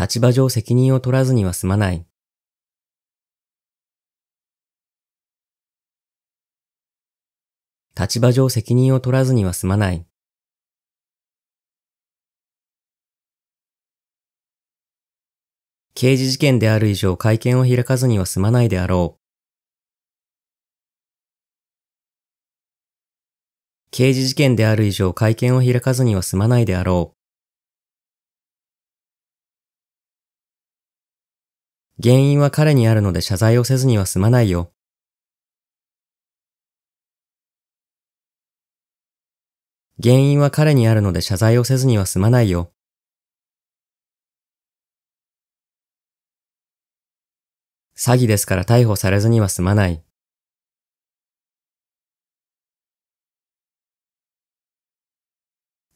立場上責任を取らずには済まない。立場上責任を取らずには済まない。刑事事件である以上会見を開かずには済まないであろう。刑事事件である以上会見を開かずには済まないであろう。原因は彼にあるので謝罪をせずには済まないよ。原因は彼にあるので謝罪をせずには済まないよ。詐欺ですから逮捕されずには済まない。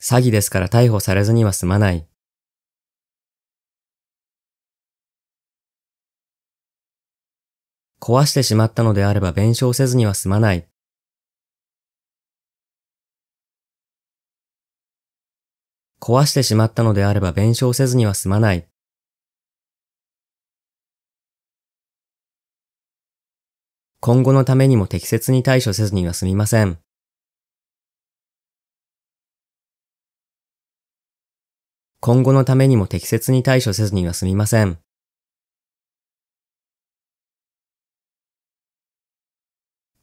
詐欺ですから逮捕されずには済まない。壊してしまったのであれば弁償せずには済まない。壊してしまったのであれば弁償せずには済まない。今後のためにも適切に対処せずには済みません。今後のためにも適切に対処せずには済みません。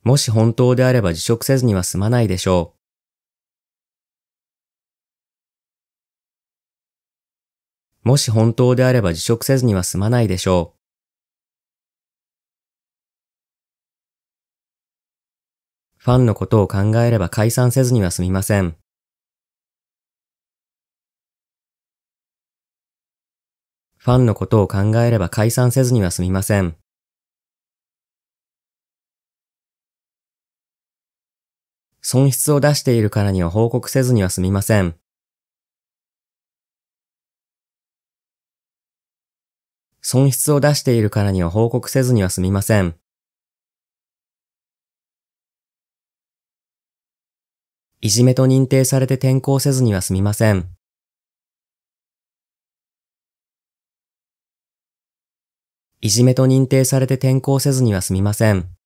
もし本当であれば辞職せずには済まないでしょう。もし本当であれば辞職せずには済まないでしょう。ファンのことを考えれば解散せずには済みません。ファンのことを考えれば解散せずには済みません。損失を出しているからには報告せずにはすみません。損失を出しているからには報告せずにはすみません。いじめと認定されて転校せずにはすみません。いじめと認定されて転校せずにはすみません。